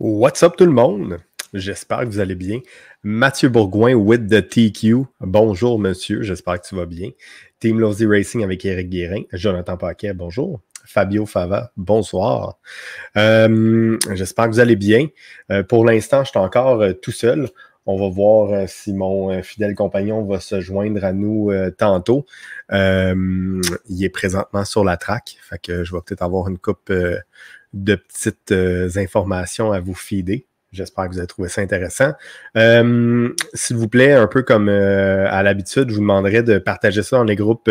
What's up tout le monde? J'espère que vous allez bien. Mathieu Bourgoin with the TQ. Bonjour monsieur, j'espère que tu vas bien. Team Lozy Racing avec Eric Guérin. Jonathan Paquet, bonjour. Fabio Fava, bonsoir. Euh, j'espère que vous allez bien. Euh, pour l'instant, je suis encore euh, tout seul. On va voir si mon fidèle compagnon va se joindre à nous tantôt. il est présentement sur la track, fait que je vais peut-être avoir une coupe de petites euh, informations à vous feeder. J'espère que vous avez trouvé ça intéressant. Euh, s'il vous plaît, un peu comme euh, à l'habitude, je vous demanderai de partager ça dans les groupes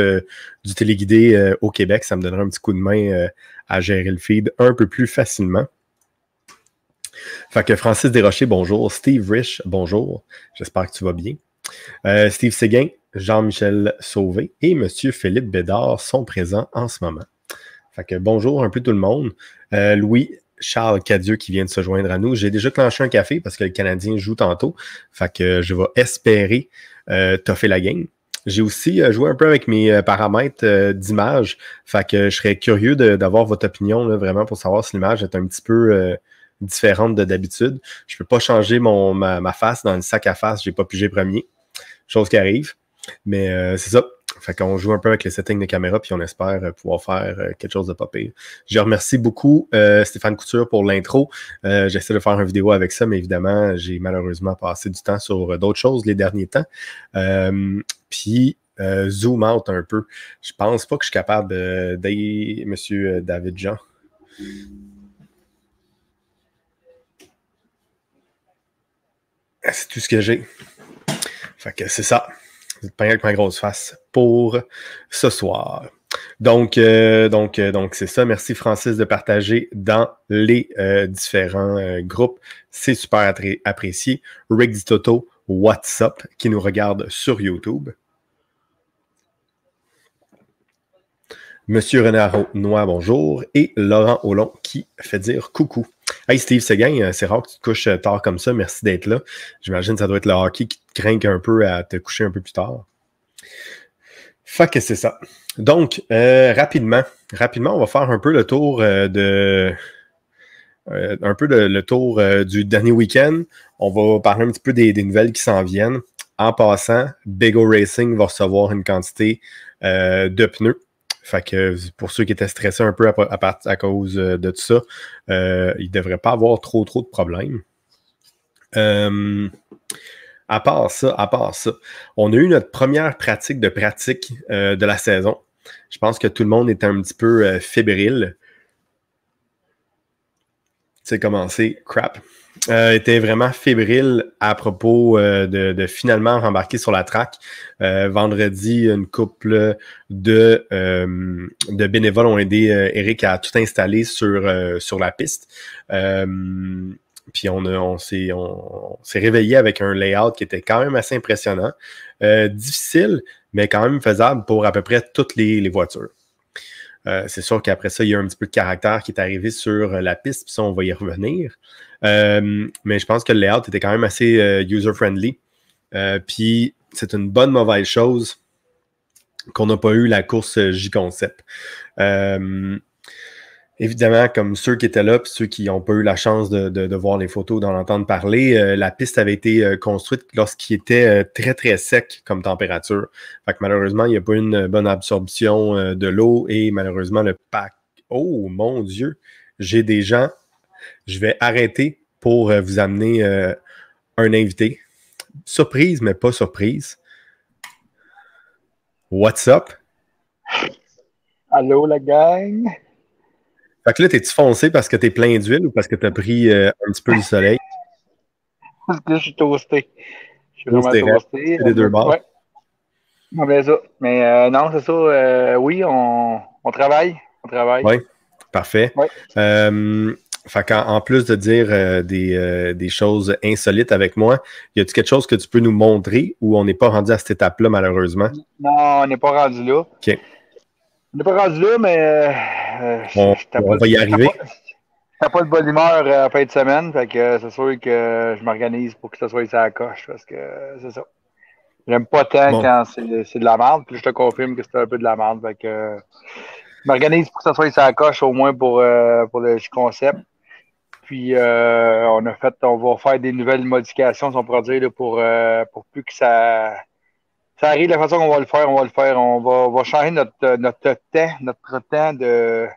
du téléguidé au Québec. Ça me donnera un petit coup de main à gérer le feed un peu plus facilement. Fait que Francis Desrochers, bonjour. Steve Rich, bonjour. J'espère que tu vas bien. Steve Séguin, Jean-Michel Sauvé et Monsieur Philippe Bédard sont présents en ce moment. Fait que bonjour un peu tout le monde. Euh, Louis Charles Cadieux qui vient de se joindre à nous. J'ai déjà clenché un café parce que le Canadien joue tantôt. Fait que je vais espérer euh, toffer la game. J'ai aussi euh, joué un peu avec mes euh, paramètres d'image. Fait que je serais curieux d'avoir votre opinion vraiment pour savoir si l'image est un petit peu différente de d'habitude. Je ne peux pas changer mon, ma, face dans le sac à face, j'ai pas j'ai premier. Chose qui arrive. Mais c'est ça. Fait qu'on joue un peu avec les settings de caméra puis on espère euh, pouvoir faire euh, quelque chose de pas pire. Je remercie beaucoup euh, Stéphane Couture pour l'intro. J'essaie de faire une vidéo avec ça, mais évidemment, j'ai malheureusement passé du temps sur d'autres choses les derniers temps. puis zoom out un peu. Je pense pas que je suis capable d'aider M. David Jean. Ah, c'est tout ce que j'ai. Fait que c'est ça pas une grosse face pour ce soir. Donc, euh, donc, euh, donc, c'est ça. Merci Francis de partager dans les euh, différents groupes. C'est super apprécié. Rick Toto, What's qui nous regarde sur YouTube. Monsieur Renard Noir, bonjour, et Laurent Hollon qui fait dire coucou. Hey Steve Seguin, euh, c'est rare que tu te couches euh, tard comme ça, merci d'être là. J'imagine que ça doit être le hockey qui te craint un peu à te coucher un peu plus tard. Fait que c'est ça. Donc, euh, rapidement, rapidement, on va faire un peu le tour de. un peu le, tour du dernier week-end. On va parler un petit peu des, nouvelles qui s'en viennent. En passant, Bigo Racing va recevoir une quantité de pneus fait que pour ceux qui étaient stressés un peu à, cause euh, de tout ça, euh, ils ne devraient pas avoir trop trop de problèmes. Euh, à part ça, à part ça, on a eu notre première pratique de pratique de la saison. Je pense que tout le monde est un petit peu fébrile. C'est commencé crap euh, était vraiment fébrile à propos euh, de, finalement rembarquer sur la traque. Euh, vendredi, une couple de, euh, de bénévoles ont aidé Eric à tout installer sur, sur la piste. puis on, on s'est on, s'est réveillé avec un layout qui était quand même assez impressionnant. difficile, mais quand même faisable pour à peu près toutes les voitures. Euh, c'est sûr qu'après ça, il y a un petit peu de caractère qui est arrivé sur euh, la piste, puis ça, on va y revenir. Euh, mais je pense que le layout était quand même assez user-friendly. puis c'est une bonne mauvaise chose qu'on n'a pas eu la course J-Concept. Évidemment, comme ceux qui étaient là, puis ceux qui n'ont pas eu la chance de, voir les photos, d'en entendre parler, euh, la piste avait été euh, construite lorsqu'il était euh, très, très sec comme température. Fait que malheureusement, il n'y a pas une bonne absorption de l'eau et malheureusement, le pack. Oh mon Dieu, j'ai des gens. Je vais arrêter pour vous amener un invité. Surprise, mais pas surprise. What's up? Allô, la gang? Fait que là, t'es-tu foncé parce que t'es plein d'huile ou parce que t'as pris euh, un petit peu du soleil? Parce que là, je suis toasté. Je suis vraiment toasté. Les deux bords. Mais euh, non, c'est ça. Euh, oui, on, travaille. On travaille. Oui, parfait. Fait qu'en plus de dire des, des, choses insolites avec moi, y a tu quelque chose que tu peux nous montrer où on n'est pas rendu à cette étape-là, malheureusement? Non, on n'est pas rendu là. OK. On n'est pas rendu là, mais je euh, on, va y arriver. T'as pas de bonne humeur la euh, fin de semaine, fait que euh, c'est sûr que je m'organise pour que ça soit ça à coche, parce que c'est ça. J'aime pas tant quand c'est de la merde, puis je te confirme que c'est un peu de la merde, fait que je m'organise pour que ça soit ça à coche, au moins pour, le concept. Puis on a fait, on va faire des nouvelles modifications, si son produit pour, pour plus que ça ça arrive de la façon qu'on va le faire, on va le faire. On va, changer euh, notre, temps, notre temps de,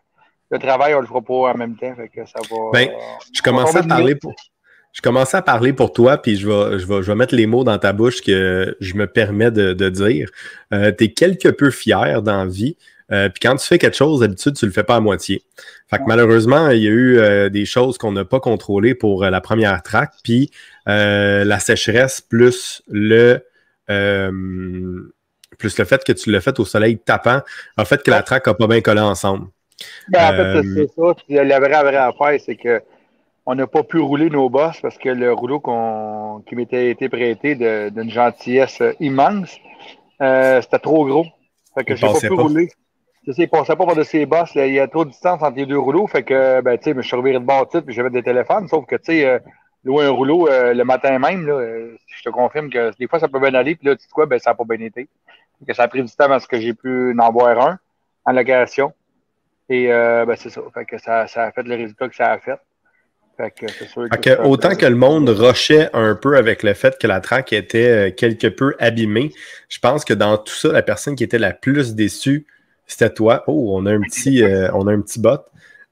travail, on le fera pas en même temps. Fait que ça va, ben, je commençais à parler pour. Je commençais à parler pour toi, puis je vais, je, vais, je vais mettre les mots dans ta bouche que je me permets de, dire. Euh, tu es quelque peu fier dans vie, euh, puis quand tu fais quelque chose, d'habitude, tu le fais pas à moitié. Fait que malheureusement, il y a eu des choses qu'on n'a pas contrôlées pour la première traque, puis la sécheresse plus le euh, plus le fait que tu l'as fait au soleil tapant, en fait que la traque n'a pas bien collé ensemble. Ben, en fait, euh, c'est ça. Euh, la vraie, vraie affaire, c'est que on n'a pas pu rouler nos bosses parce que le rouleau qui m'était été prêté d'une gentillesse immense, c'était trop gros. Fait que j'ai pas pu rouler. Tu sais, il passait pas par de ses bosses. il y a trop de distance entre les deux rouleaux. Fait que, ben, tu sais, je suis revenu de bord titre puis j'avais des téléphones. Sauf que, tu sais, louer un rouleau euh, le matin même, euh, je te confirme que des fois, ça peut bien aller, puis là, tu dis quoi, ben, ça n'a pas bien été. ça a pris du temps parce que j'ai pu en avoir un en location. Et euh, ben, c'est ça. Fait que ça, a fait le résultat que ça a fait. autant que le monde rochait un peu avec le fait que la traque était quelque peu abîmée, je pense que dans tout ça, la personne qui était la plus déçue, c'était toi. Oh, on a un petit, on a un petit bot.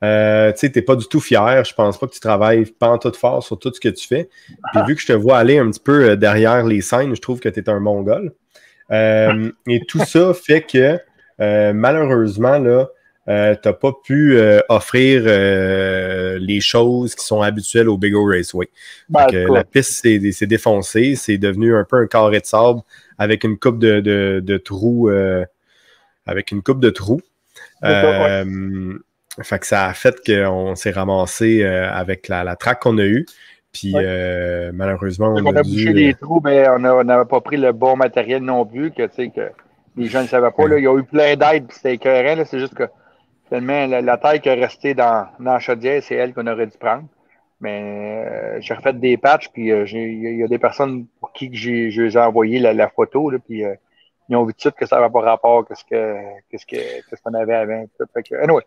Euh, tu n'es pas du tout fier. Je pense pas que tu travailles pas en tout fort sur tout ce que tu fais. Puis vu que je te vois aller un petit peu euh, derrière les scènes, je trouve que tu es un mongol. Euh, et tout ça fait que euh, malheureusement, là, tu n'as pas pu offrir les choses qui sont habituelles au Big O Raceway. Ben, la piste s'est défoncée, c'est devenu un peu un carré de sable avec une coupe de, trous. avec une coupe de trous. Ouais. Fait que ça a fait qu'on s'est ramassé euh, avec la, traque qu'on a eue. Puis euh, malheureusement, euh, on, a, bouché les trous, mais on n'avait pas pris le bon matériel non plus, que, tu sais que les gens ne savaient pas. Là, il y a eu plein d'aide, puis c'était écœurant. C'est juste que finalement, la, taille qui est restée dans, dans la chaudière, c'est elle qu'on aurait dû prendre. Mais j'ai refait des patchs, puis il y a des personnes pour qui j'ai, envoyé la, photo, puis ils ont vu tout de suite que ça n'avait pas rapport à ce, que, qu'est-ce, ce qu'on avait avant. Fait que, anyway,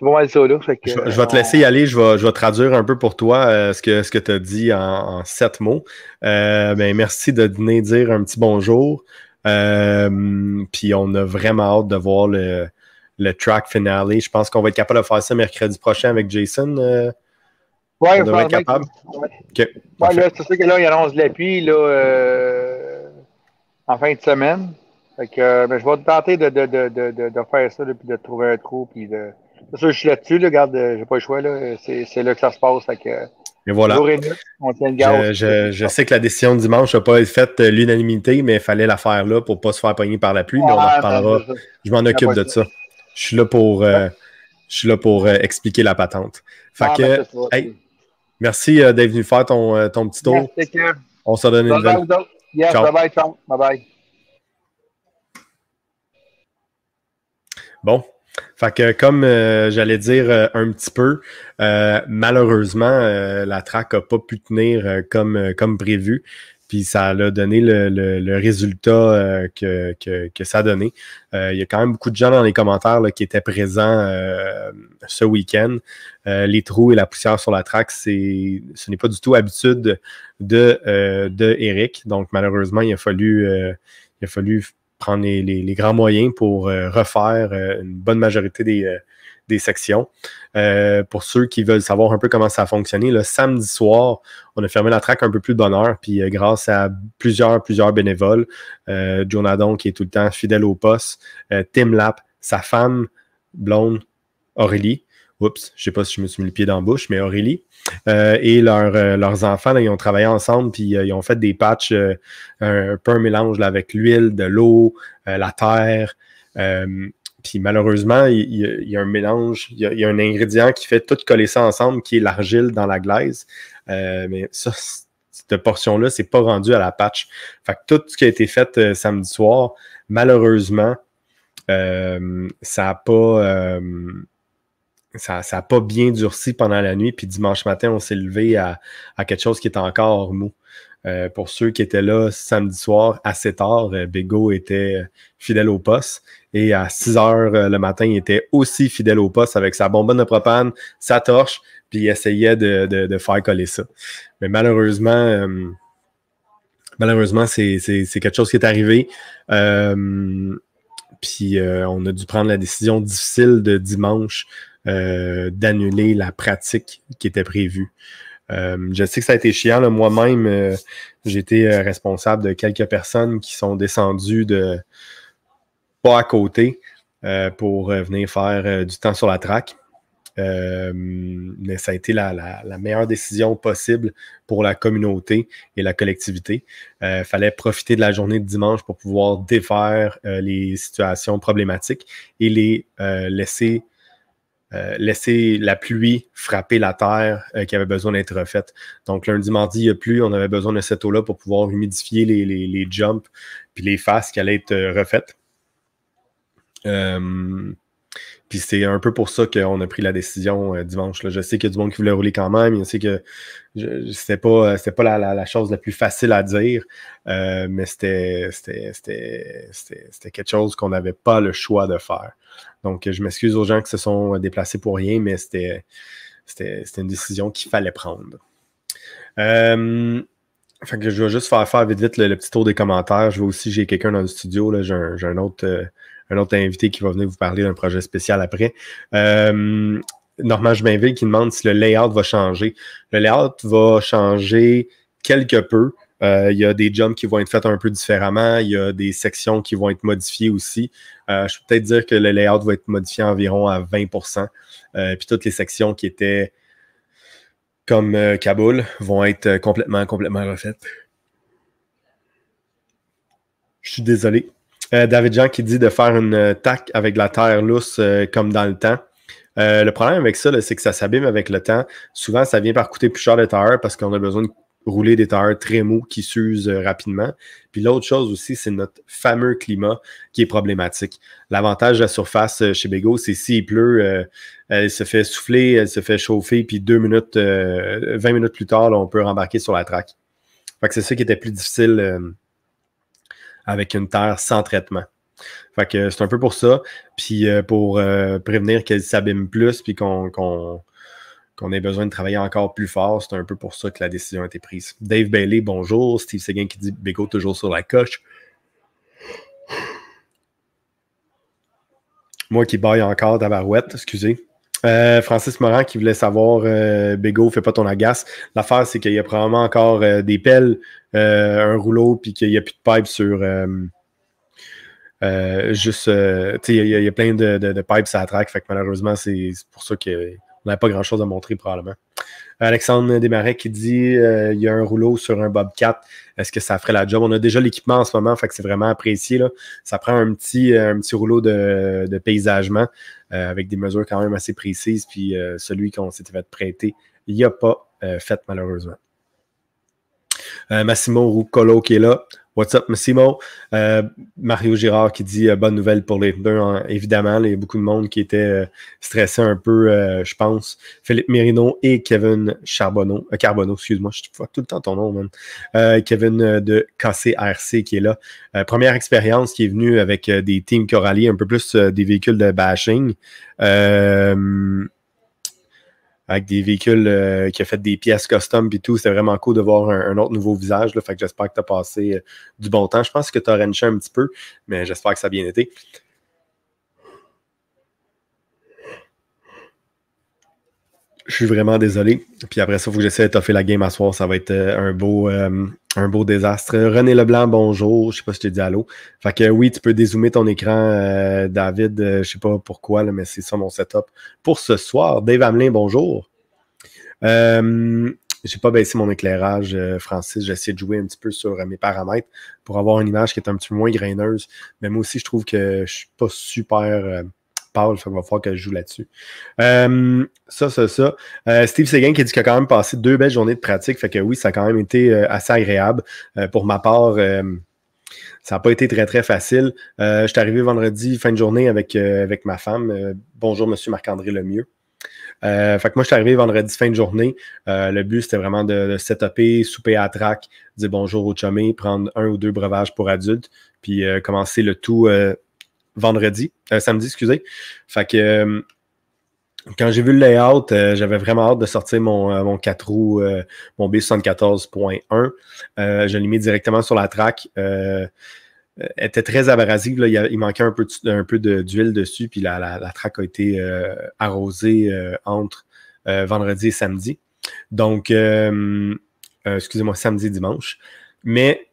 je, vais te laisser y aller. Je vais, traduire un peu pour toi euh, ce que, ce que tu as dit en, sept mots. Euh, ben, merci de venir dire un petit bonjour. Euh, puis on a vraiment hâte de voir le, le track finale. Je pense qu'on va être capable de faire ça mercredi prochain avec Jason. on va être capable. Ouais. c'est ça que là, il annonce l'appui en fin de semaine. Ben, je vais tenter de, faire ça, et de trouver un trou, de je suis là-dessus, là, regarde, euh, j'ai pas le choix, là. C'est là que ça se passe. Fait que, voilà. On tient le je, sais que la décision de dimanche n'a pas été faite euh, l'unanimité, mais il fallait la faire là pour ne pas se faire pogner par la pluie. mais on en ah, Je m'en occupe de ça. Je suis là pour, euh, je suis là pour expliquer la patente. Fait ah, que, ben, merci d'être venu faire ton, petit tour. on se donne une nouvelle. Bon, fait que comme euh, j'allais dire euh, un petit peu, euh, malheureusement, la traque n'a pas pu tenir comme, comme prévu. Puis ça a donné le, résultat que, que, ça a donné. Il y a quand même beaucoup de gens dans les commentaires qui étaient présents ce week-end. les trous et la poussière sur la track, c'est, ce n'est pas du tout habitude de, de Eric. Donc malheureusement, il a fallu, il a fallu prendre les, grands moyens pour euh, refaire euh, une bonne majorité des, euh, sections. pour ceux qui veulent savoir un peu comment ça a fonctionné, le samedi soir, on a fermé la traque un peu plus de bonne heure, puis grâce à plusieurs, plusieurs bénévoles, euh, qui est tout le temps fidèle au poste, Tim Lap sa femme blonde, Aurélie, oups, je sais pas si je me suis mis le pied dans la bouche, mais Aurélie, euh, et euh, leurs enfants, là, ils ont travaillé ensemble, puis euh, ils ont fait des patchs, un, peu un mélange avec l'huile, de l'eau, la terre. puis malheureusement, il, y, a un mélange, il y a, un ingrédient qui fait tout coller ça ensemble, qui est l'argile dans la glaise. mais ça, cette portion-là, c'est pas rendu à la patch. Fait que tout ce qui a été fait samedi soir, malheureusement, ça n'a pas ça n'a pas bien durci pendant la nuit. Puis dimanche matin, on s'est levé à, quelque chose qui est encore mou. Euh, pour ceux qui étaient là samedi soir, assez tard, euh, Bego était euh, fidèle au poste. Et à 6 heures le matin, il était aussi fidèle au poste avec sa bonbonne de propane, sa torche, puis il essayait de, faire coller ça. Mais malheureusement, malheureusement, c'est quelque chose qui est arrivé. puis on a dû prendre la décision difficile de dimanche euh, d'annuler la pratique qui était prévue. Euh, je sais que ça a été chiant. Moi-même, euh, j'étais responsable de quelques personnes qui sont descendues de pas à côté pour venir faire du temps sur la traque. mais ça a été la, la, meilleure décision possible pour la communauté et la collectivité. Il fallait profiter de la journée de dimanche pour pouvoir défaire les situations problématiques et les laisser euh, laisser la pluie frapper la terre euh, qui avait besoin d'être refaite. Donc, lundi, mardi, il a plus. On avait besoin de cette eau-là pour pouvoir humidifier les, jumps puis les faces qui allaient être euh, refaites. puis c'est un peu pour ça qu'on a pris la décision dimanche. Je sais qu'il y a du monde qui voulait rouler quand même. Je sais que c'était pas pas, pas la, chose la plus facile à dire, mais c'était quelque chose qu'on n'avait pas le choix de faire. Donc, je m'excuse aux gens qui se sont euh, déplacés pour rien, mais c'était une décision qu'il fallait prendre. Euh, je vais juste faire faire vite vite le, petit tour des commentaires. Je vois aussi j'ai quelqu'un dans le studio, j'ai euh, un, autre, invité qui va venir vous parler d'un projet spécial après. Euh, Normand Jmainville qui demande si le layout va changer. Le layout va changer quelque peu. Euh, il y a des jumps qui vont être faits un peu différemment. Il y a des sections qui vont être modifiées aussi. Euh, je peux peut-être dire que le layout va être modifié environ à 20 euh, Puis toutes les sections qui étaient comme Kaboul vont être complètement, complètement refaites. Je suis désolé. David Jean qui dit de faire une tac avec la terre lousse comme dans le temps. le problème avec ça, c'est que ça s'abîme avec le temps. Souvent, ça vient par coûter plus cher de terre parce qu'on a besoin de rouler des terres très moues qui s'usent euh, rapidement. Puis l'autre chose aussi, c'est notre fameux climat qui est problématique. L'avantage de la surface euh, chez Bego, c'est s'il pleut, elle euh, se fait souffler, elle se fait chauffer, puis deux minutes, 20 minutes plus tard, on peut rembarquer sur la traque. Fait que c'est ça qui était plus difficile avec une terre sans traitement. Fait que c'est un peu pour ça. Puis pour prévenir qu'elle s'abîme plus, puis qu'on qu'on ait besoin de travailler encore plus fort. C'est un peu pour ça que la décision a été prise. Dave Bailey, bonjour. Steve Seguin qui dit Bego toujours sur la coche. Moi qui baille encore tabarouette, excusez. Euh, Francis Moran qui voulait savoir euh, Bego, Bégo, fais pas ton agace. L'affaire, c'est qu'il y a probablement encore euh, des pelles, un rouleau, puis qu'il n'y a plus de pipe sur. juste, tu sais, il y, a plein de, de, pipes ça la fait que malheureusement, c'est pour ça que on n'avait pas grand-chose à montrer probablement. Alexandre Desmarais qui dit euh, il y a un rouleau sur un Bobcat. Est-ce que ça ferait la job? On a déjà l'équipement en ce moment, fait que c'est vraiment apprécié. Là. Ça prend un petit, euh, un petit rouleau de, de paysagement euh, avec des mesures quand même assez précises. Puis celui qu'on s'était fait prêter, il n'y a pas fait malheureusement. Massimo Ruccolo qui est là. What's up, Massimo? Euh, Mario Girard qui dit euh, bonne nouvelle pour les deux, hein. évidemment. Il y a beaucoup de monde qui était euh, stressé un peu, je pense. Philippe Merino et Kevin Charbonneau, Carbonneau, excuse-moi, je vois tout le temps ton nom, man. Kevin de KCRC qui est là. première expérience qui est venue avec des teams coralliers, un peu plus des véhicules de bashing. Euh, avec des véhicules euh, qui a fait des pièces custom et tout. c'est vraiment cool de voir un, autre nouveau visage. Fait que j'espère que tu as passé euh, du bon temps. Je pense que tu as ranché un petit peu, mais j'espère que ça a bien été. Je suis vraiment désolé. Puis après ça, il faut que j'essaie de toffer la game à soir. Ça va être euh, un beau, un beau désastre. René Leblanc, bonjour. Je sais pas si tu dis allô. Fait que oui, tu peux dézoomer ton écran, euh, David. Euh, je sais pas pourquoi, là, mais c'est ça mon setup pour ce soir. Dave Hamelin, bonjour. Euh, je n'ai pas baissé mon éclairage, Francis. J'ai essayé de jouer un petit peu sur mes paramètres pour avoir une image qui est un petit peu moins graineuse. Mais moi aussi, je trouve que je suis pas super parle, il va falloir que je joue là-dessus. Euh, ça, ça, ça. Euh, Steve Seguin qui a dit qu'il a quand même passé deux belles journées de pratique, fait que oui, ça a quand même été euh, assez agréable. pour ma part, ça n'a pas été très, très facile. je suis arrivé vendredi, fin de journée, avec, avec ma femme. bonjour, monsieur Marc-André Lemieux. fait que moi, je suis arrivé vendredi fin de journée. le but, c'était vraiment de, de souper à trac, dire bonjour au chummies, prendre un ou deux breuvages pour adultes, puis commencer le tout vendredi, euh, samedi, excusez. Fait que euh, quand j'ai vu le layout, euh, j'avais vraiment hâte de sortir mon, 4 roues, mon B74.1. je l'ai mis directement sur la track. elle était très abrasive. Il, manquait un peu, un peu d'huile dessus. Puis la, la, a été arrosée entre vendredi et samedi. Donc, excusez-moi, samedi et dimanche. Mais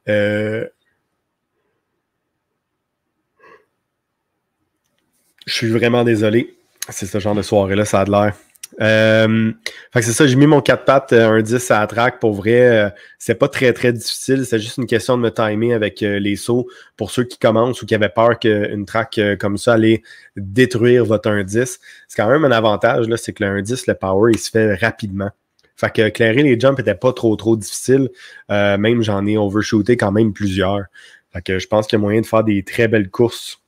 Je suis vraiment désolé. C'est ce genre de soirée-là, ça a de l'air. Euh, fait que c'est ça, j'ai mis mon 4 pattes, euh, un 10 à la track. Pour vrai, euh, c'est pas très très difficile. C'est juste une question de me timer avec les sauts pour ceux qui commencent ou qui avaient peur qu'une track comme ça allait détruire votre 1-10. C'est quand même un avantage, c'est que le 1-10, le power, il se fait rapidement. Fait que clairer les jumps n'était pas trop trop difficile. même j'en ai overshooté quand même plusieurs. Fait que je pense qu'il y a moyen de faire des très belles courses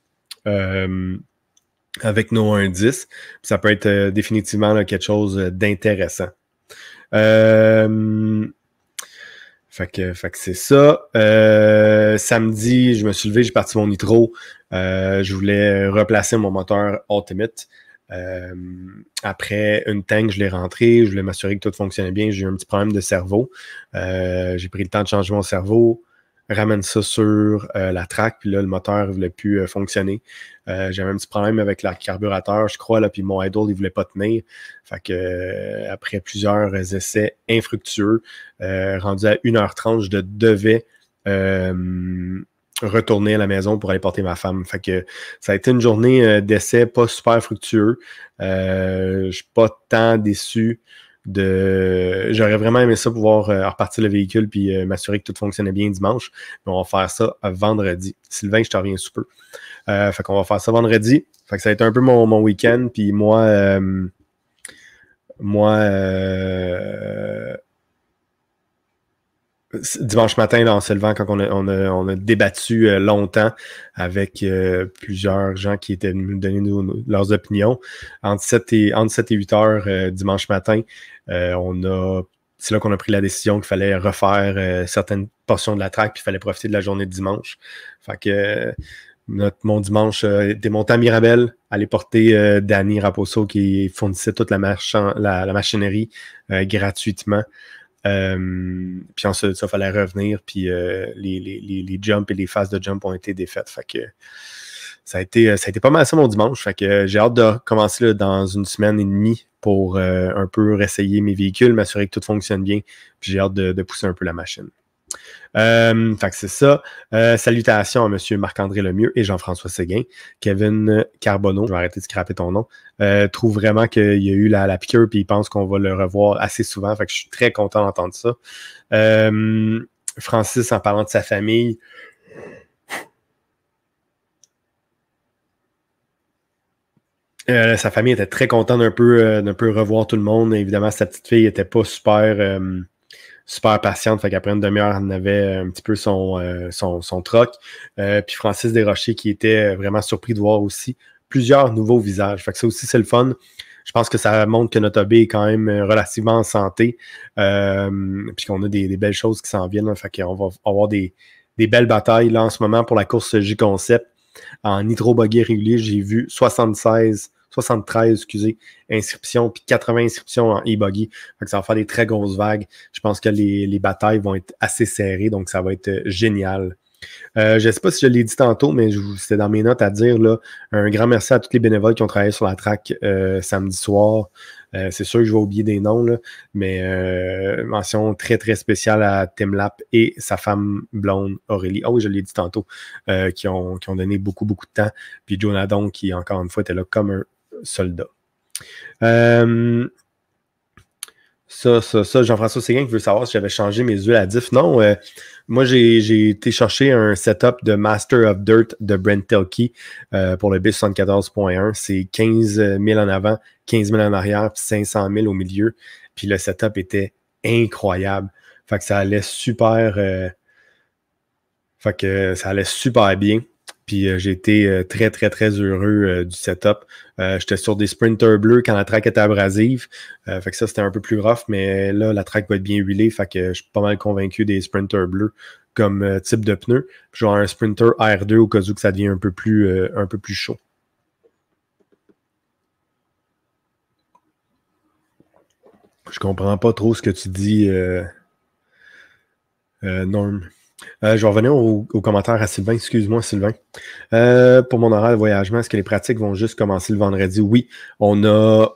avec nos indices. Ça peut être euh, définitivement quelque chose euh, d'intéressant. Euh, fait que, fait c'est ça. Euh, samedi, je me suis levé, j'ai parti mon nitro. je voulais replacer mon moteur Ultimate. après une tank, je l'ai rentré. Je voulais m'assurer que tout fonctionnait bien. J'ai eu un petit problème de cerveau. j'ai pris le temps de changer mon cerveau ramène ça sur euh, la track, puis là, le moteur ne voulait plus euh, fonctionner. Euh, J'avais un petit problème avec la carburateur, je crois, là, puis mon idle, il ne voulait pas tenir. Fait que, euh, après plusieurs essais infructueux, rendu à 1h30, je devais retourner à la maison pour aller porter ma femme. Fait que ça a été une journée d'essai pas super fructueux. je ne suis pas tant déçu de. J'aurais vraiment aimé ça pouvoir euh, repartir le véhicule puis euh, m'assurer que tout fonctionnait bien dimanche. Mais on va faire ça vendredi. Sylvain, je te reviens sous peu. Euh, fait qu'on va faire ça vendredi. Fait que ça a été un peu mon, mon week-end. Puis moi, moi, dimanche matin dans en se levant, quand on a, débattu euh, longtemps avec euh, plusieurs gens qui étaient nous donner leurs opinions, entre 7 et, entre et 8 heures euh, dimanche matin, on c'est là qu'on a pris la décision qu'il fallait refaire certaines portions de la traque puis il fallait profiter de la journée de dimanche. Fait que notre, mon dimanche était mon à Mirabel, aller porter Danny Raposo qui fournissait toute la, la machinerie gratuitement. Euh, puis ça fallait revenir, puis euh, les, les, jumps et les phases de jump ont été défaites. Fait que ça a été, euh, ça a été pas mal ça mon dimanche. Fait que euh, j'ai hâte de commencer là, dans une semaine et demie pour un peu réessayer mes véhicules, m'assurer que tout fonctionne bien. j'ai hâte de pousser un peu la machine. Euh, fait que c'est ça. Euh, salutations à M. Marc-André Lemieux et Jean-François Séguin. Kevin Carbonneau, je vais arrêter de scraper ton nom, euh, trouve vraiment qu'il y a eu la, la piqûre puis il pense qu'on va le revoir assez souvent. Fait que je suis très content d'entendre ça. Francis, en parlant de sa famille, sa famille était très contente d'un peu, revoir tout le monde. Évidemment, sa petite fille n'était pas super super patiente. Fait qu'après une demi-heure, elle avait un petit peu son, euh, son, son troc. Euh, puis Francis Desrochers qui était vraiment surpris de voir aussi plusieurs nouveaux visages. Fait que ça aussi, c'est le fun. Je pense que ça montre que notre AB est quand même relativement en santé. Euh, puis qu'on a des, belles choses qui s'en viennent. On Fait qu'on va avoir des, des, belles batailles là en ce moment pour la course J-Concept. En hydroboguet régulier, j'ai vu 76 73, excusez, inscriptions, puis 80 inscriptions en e-buggy. Ça va faire des très grosses vagues. Je pense que les, batailles vont être assez serrées, donc ça va être euh, génial. Euh, je ne sais pas si je l'ai dit tantôt, mais c'était dans mes notes à dire là, un grand merci à tous les bénévoles qui ont travaillé sur la track euh, samedi soir. Euh, c'est sûr que je vais oublier des noms, là, mais mention très très spéciale à Tim Lap et sa femme blonde Aurélie. Ah oui, je l'ai dit tantôt, qui ont, qui, ont, donné beaucoup beaucoup de temps. Puis Jonathan, qui encore une fois était là comme un Soldat. Euh, ça, ça, ça, Jean-François Séguin qui veut savoir si j'avais changé mes yeux à diff. Non, euh, moi, j'ai été chercher un setup de Master of Dirt de Brent Telkey euh, pour le B74.1. C'est 15 000 en avant, 15 000 en arrière, puis 500 000 au milieu. Puis le setup était incroyable. Fait que ça allait super... fait que ça allait super bien. Puis euh, j'ai été euh, très, très, très heureux euh, du setup. J'étais sur des sprinters bleus quand la track était abrasive. fait que ça, c'était un peu plus rough, mais là, la track va être bien huilée. Fait que je suis pas mal convaincu des sprinters bleus comme type de pneu. Genre un sprinter R2 au cas où que ça devient un peu plus, un peu plus chaud. Je comprends pas trop ce que tu dis, Norm. Euh, je vais revenir aux au commentaires à Sylvain. Excuse-moi, Sylvain. Euh, pour mon horaire de voyagement, est-ce que les pratiques vont juste commencer le vendredi? Oui, on a,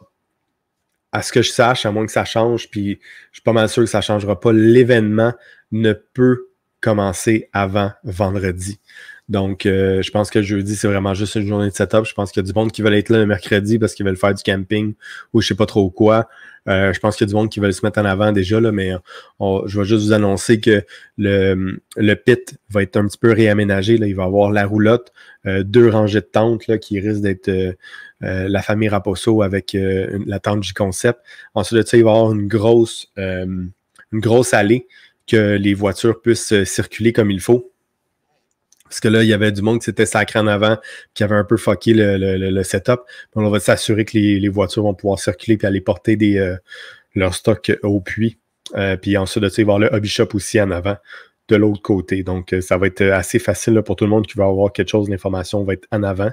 à ce que je sache, à moins que ça change, puis je suis pas mal sûr que ça changera pas, l'événement ne peut commencer avant vendredi. Donc, euh, je pense que jeudi, c'est vraiment juste une journée de setup. Je pense qu'il y a du monde qui veulent être là le mercredi parce qu'ils veulent faire du camping ou je sais pas trop quoi. Euh, je pense qu'il y a du monde qui veulent se mettre en avant déjà, là, mais euh, je vais juste vous annoncer que le, le, pit va être un petit peu réaménagé. Là. Il va avoir la roulotte, euh, deux rangées de tentes là, qui risquent d'être la famille Raposo avec la tente du concept. Ensuite de il va y avoir une grosse, une grosse allée que les voitures puissent circuler comme il faut parce que là, il y avait du monde qui s'était sacré en avant, qui avait un peu fucké le, setup. on va s'assurer que les, voitures vont pouvoir circuler et aller porter des, euh, leur stock au puits. Euh, puis ensuite de ça, il le hobby shop aussi en avant de l'autre côté. Donc, euh, ça va être assez facile pour tout le monde qui va avoir quelque chose. L'information va être en avant.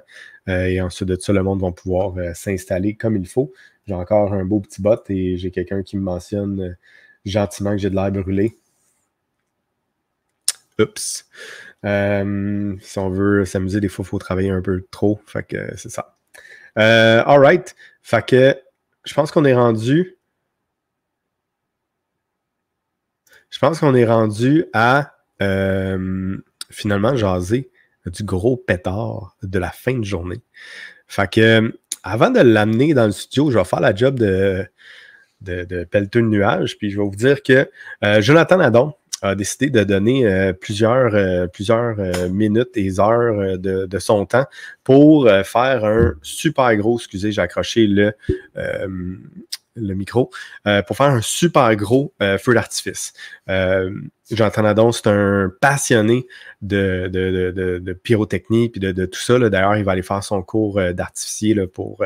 et ensuite de ça, le monde va pouvoir s'installer comme il faut. J'ai encore un beau petit bot et j'ai quelqu'un qui me mentionne gentiment que j'ai de l'air brûlé. Oups. Euh, si on veut s'amuser, des fois, il faut travailler un peu trop. Fait que euh, c'est ça. Euh, all Fait que je pense qu'on est rendu. Je pense qu'on est rendu à euh, finalement jaser du gros pétard de la fin de journée. Fait que avant de l'amener dans le studio, je vais faire la job de, de, de pelleteux nuages. Puis je vais vous dire que Jonathan Nadon, a décidé de donner euh, plusieurs, euh, plusieurs euh, minutes et heures de, de, son temps pour faire un super gros, excusez, j'ai accroché le le micro, euh, pour faire un super gros euh, feu d'artifice. Euh, j'entends Jean c'est un passionné de, pyrotechnie puis de, tout ça. D'ailleurs, il va aller faire son cours d'artificier pour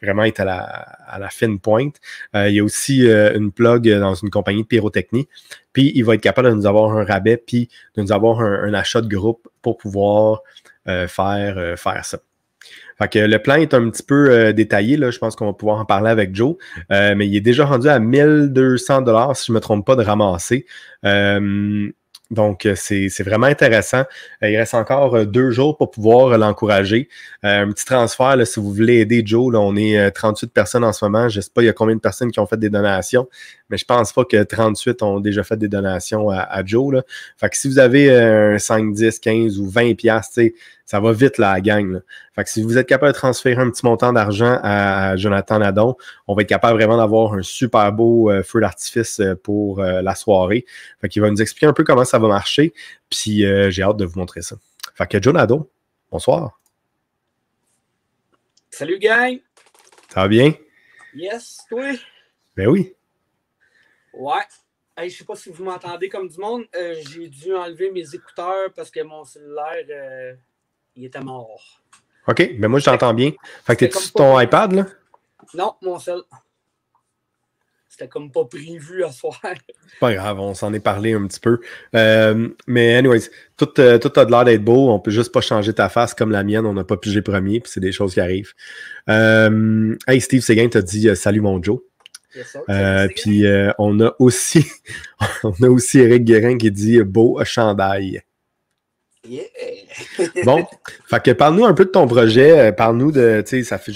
vraiment être à la, fin la fine pointe. il y a aussi une plug dans une compagnie de pyrotechnie. Puis il va être capable de nous avoir un rabais puis de nous avoir un, achat de groupe pour pouvoir faire, faire ça le plan est un petit peu euh, détaillé, là. je pense qu'on va pouvoir en parler avec Joe, euh, mais il est déjà rendu à 1200 dollars, si je ne me trompe pas, de ramasser. Euh, donc, c'est vraiment intéressant. Il reste encore deux jours pour pouvoir l'encourager. un petit transfert, si vous voulez aider Joe, on est 38 personnes en ce moment. Je ne sais pas il y a combien de personnes qui ont fait des donations, mais je ne pense pas que 38 ont déjà fait des donations à, Joe. si vous avez un 5, 10, 15 ou 20 sais ça va vite la gang. Là. Fait que si vous êtes capable de transférer un petit montant d'argent à Jonathan Nadon, on va être capable vraiment d'avoir un super beau euh, feu d'artifice euh, pour euh, la soirée. Fait qu'il va nous expliquer un peu comment ça va marcher. Puis j'ai hâte de vous montrer ça. Fait que Jonathan bonsoir. Salut gang! Ça va bien? Yes, toi? Ben oui. Ouais. je ne sais pas si vous m'entendez comme du monde. j'ai dû enlever mes écouteurs parce que mon cellulaire, il était mort. OK, mais ben moi je t'entends bien. Fait que t'es sur ton iPad là? Non, mon seul. C'était comme pas prévu à soir. Pas grave, on s'en est parlé un petit peu. Euh, mais anyways, euh, tout, a de l'air d'être beau. On peut juste pas changer ta face comme la mienne. On n'a pas pigé premier, puis c'est des choses qui arrivent. Euh, hey Steve Seguin, t'a dit salut mon Joe. puis on a aussi on a aussi Eric Guérin qui dit beau chandail bon, fait que parle-nous un peu de ton projet. Euh, parle-nous de, je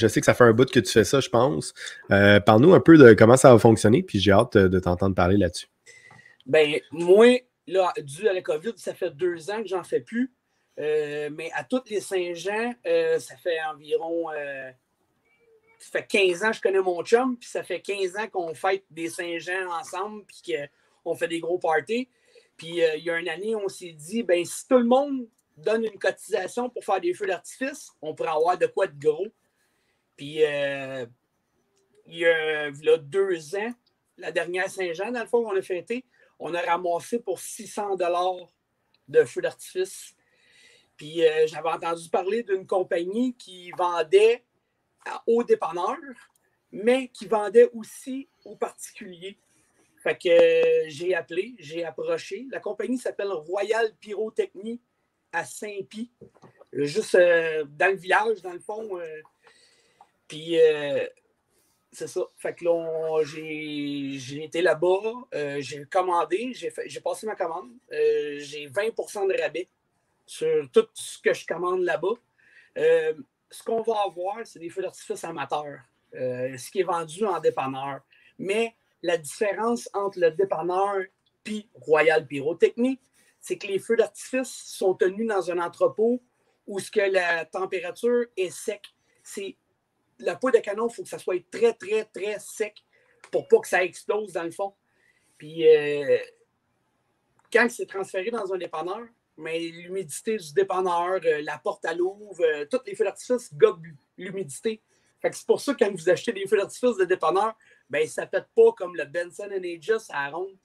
sais que ça fait un bout que tu fais ça, je pense. Euh, parle-nous un peu de comment ça va fonctionner, puis j'ai hâte de t'entendre parler là-dessus. Ben, moi, là, dû à la COVID, ça fait deux ans que j'en fais plus. Euh, mais à toutes les Saint-Jean, ça fait environ. ça fait 15 ans que je connais mon chum, puis ça fait 15 ans qu'on fête des Saint-Jean ensemble, puis qu'on fait des gros parties. Puis euh, il y a une année, on s'est dit, ben si tout le monde donne une cotisation pour faire des feux d'artifice, on pourrait avoir de quoi de gros. Puis euh, il y a deux ans, la dernière Saint-Jean, dans le fond, on a fêté, on a ramassé pour 600 dollars de feux d'artifice. Puis euh, j'avais entendu parler d'une compagnie qui vendait aux dépanneurs, mais qui vendait aussi aux particuliers. Fait que euh, j'ai appelé, j'ai approché. La compagnie s'appelle Royal Pyrotechnie à Saint-Pie, euh, juste euh, dans le village, dans le fond. Puis c'est ça. Fait que là, j'ai été là-bas, j'ai commandé, j'ai passé ma commande. j'ai 20 de rabais sur tout ce que je commande là-bas. ce qu'on va avoir, c'est des feux d'artifice amateurs, ce qui est vendu en dépanneur. Mais la différence entre le dépanneur puis Royal Pyrotechnie, c'est que les feux d'artifice sont tenus dans un entrepôt où ce que la température est sec. C'est la peau de canon, il faut que ça soit très, très, très sec pour pas que ça explose dans le fond. Puis euh, quand c'est transféré dans un dépanneur, mais l'humidité du dépanneur, euh, la porte à l'ouvre, euh, tous les feux d'artifice gobent l'humidité. c'est pour ça que quand vous achetez des feux d'artifice de dépanneur, ben ça pète pas comme le Benson Aegis à ronde.